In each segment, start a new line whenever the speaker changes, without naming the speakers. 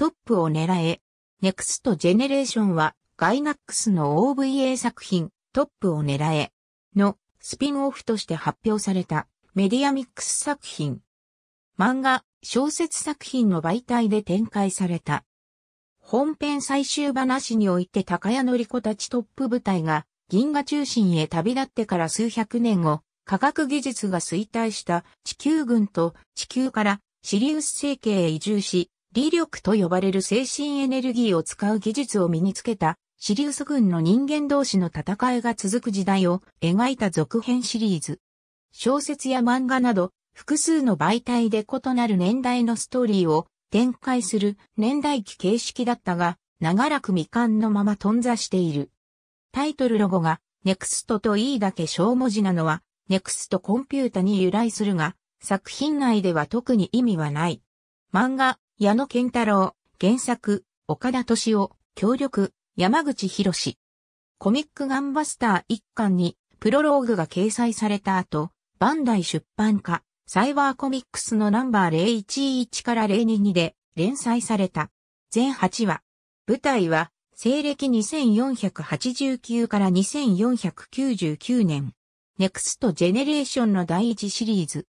トップを狙え。ネクストジェネレーションはガイナックスの OVA 作品トップを狙えのスピンオフとして発表されたメディアミックス作品。漫画、小説作品の媒体で展開された。本編最終話において高谷のり子たちトップ部隊が銀河中心へ旅立ってから数百年後、科学技術が衰退した地球軍と地球からシリウス星系へ移住し、理力と呼ばれる精神エネルギーを使う技術を身につけた、シリウス軍の人間同士の戦いが続く時代を描いた続編シリーズ。小説や漫画など、複数の媒体で異なる年代のストーリーを展開する年代記形式だったが、長らく未完のまま頓挫している。タイトルロゴが、ネクストと E だけ小文字なのは、ネクストコンピュータに由来するが、作品内では特に意味はない。漫画、矢野健太郎、原作、岡田敏夫、協力、山口博士。コミックガンバスター一巻に、プロローグが掲載された後、バンダイ出版化、サイバーコミックスのナンバー011から022で連載された。全8話。舞台は、西暦2489から2499年。ネクストジェネレーションの第一シリーズ。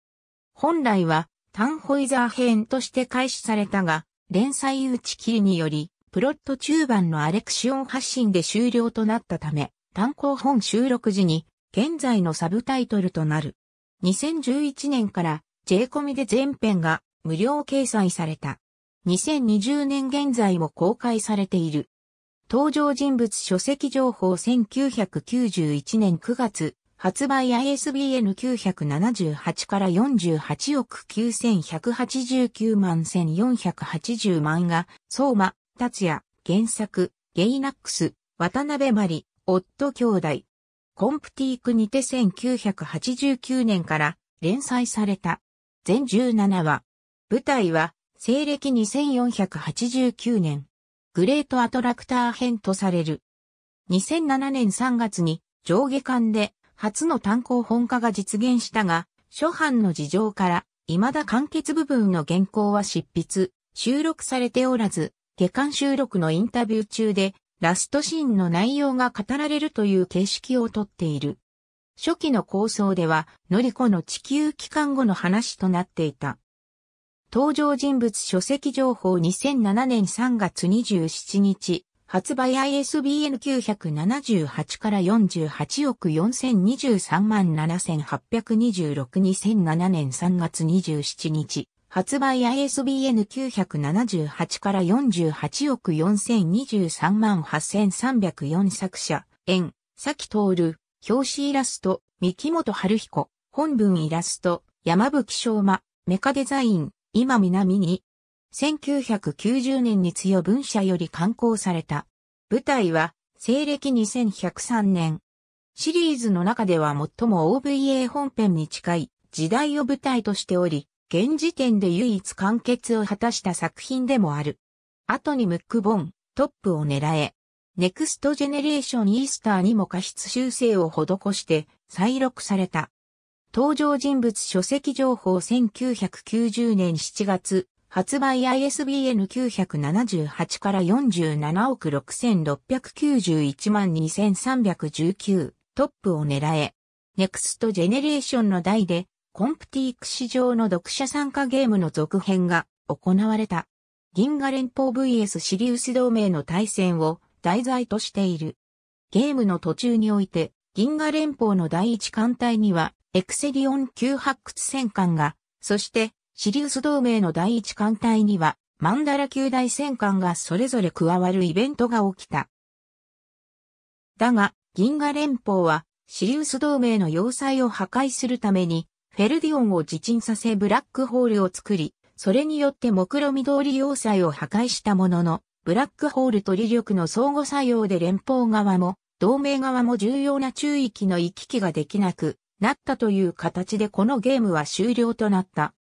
本来は、タンホイザー編として開始されたが、連載打ち切りにより、プロット中盤のアレクシオン発信で終了となったため、単行本収録時に、現在のサブタイトルとなる。2011年から J コミで全編が無料掲載された。2020年現在も公開されている。登場人物書籍情報1991年9月発売 ISBN978 から48億9189万1480万が、相馬、達也、原作、ゲイナックス、渡辺まり、夫兄弟。コンプティークにて1989年から連載された。全17話。舞台は、西暦2489年。グレートアトラクター編とされる。2007年3月に上下巻で初の単行本化が実現したが、初版の事情から、未だ完結部分の原稿は執筆、収録されておらず、下巻収録のインタビュー中で、ラストシーンの内容が語られるという形式をとっている。初期の構想では、のりこの地球帰還後の話となっていた。登場人物書籍情報2007年3月27日、発売 ISBN 978から48億4023万7826 2007年3月27日。発売 ISBN 978から48億4023万8304作者、円、崎徹、表紙イラスト、三木本春彦、本文イラスト、山吹昭馬、メカデザイン、今南に、1990年に強文社より刊行された。舞台は、西暦2103年。シリーズの中では最も OVA 本編に近い時代を舞台としており、現時点で唯一完結を果たした作品でもある。後にムックボン、トップを狙え、ネクストジェネレーションイースターにも過失修正を施して再録された。登場人物書籍情報1990年7月発売 ISBN 978から47億6691万2319トップを狙え。ネクストジェネレーションの代でコンプティーク市場の読者参加ゲームの続編が行われた。銀河連邦 VS シリウス同盟の対戦を題材としている。ゲームの途中において銀河連邦の第一艦隊にはエクセリオン級発掘戦艦が、そしてシリウス同盟の第一艦隊には、マンダラ級大戦艦がそれぞれ加わるイベントが起きた。だが、銀河連邦は、シリウス同盟の要塞を破壊するために、フェルディオンを自沈させブラックホールを作り、それによって目論見通り要塞を破壊したものの、ブラックホールと磁力の相互作用で連邦側も、同盟側も重要な中域の行き来ができなくなったという形でこのゲームは終了となった。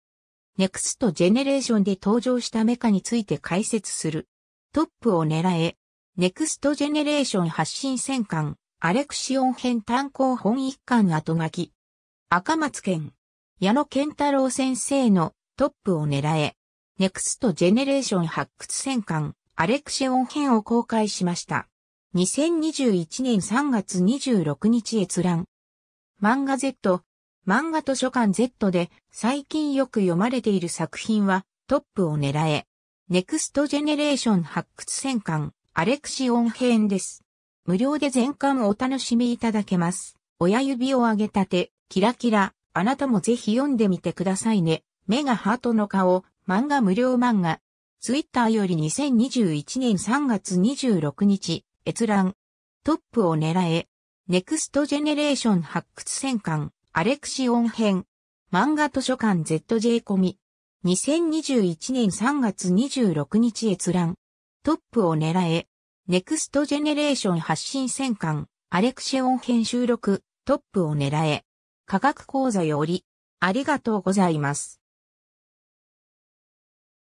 ネクストジェネレーションで登場したメカについて解説する。トップを狙え、ネクストジェネレーション発信戦艦、アレクシオン編単行本一巻後書き。赤松健、矢野健太郎先生のトップを狙え、ネクストジェネレーション発掘戦艦、アレクシオン編を公開しました。2021年3月26日閲覧。漫画 Z、漫画図書館 Z で最近よく読まれている作品はトップを狙え。ネクストジェネレーション発掘戦艦アレクシオン編です。無料で全巻お楽しみいただけます。親指を上げたて、キラキラ、あなたもぜひ読んでみてくださいね。目がハートの顔、漫画無料漫画。ツイッターより2021年3月26日、閲覧。トップを狙え。ネクストジェネレーション発掘戦艦アレクシオン編。漫画図書館 ZJ コミ。2021年3月26日閲覧。トップを狙え。ネクストジェネレーション発信戦艦。アレクシオン編収録。トップを狙え。科学講座より。ありがとうございます。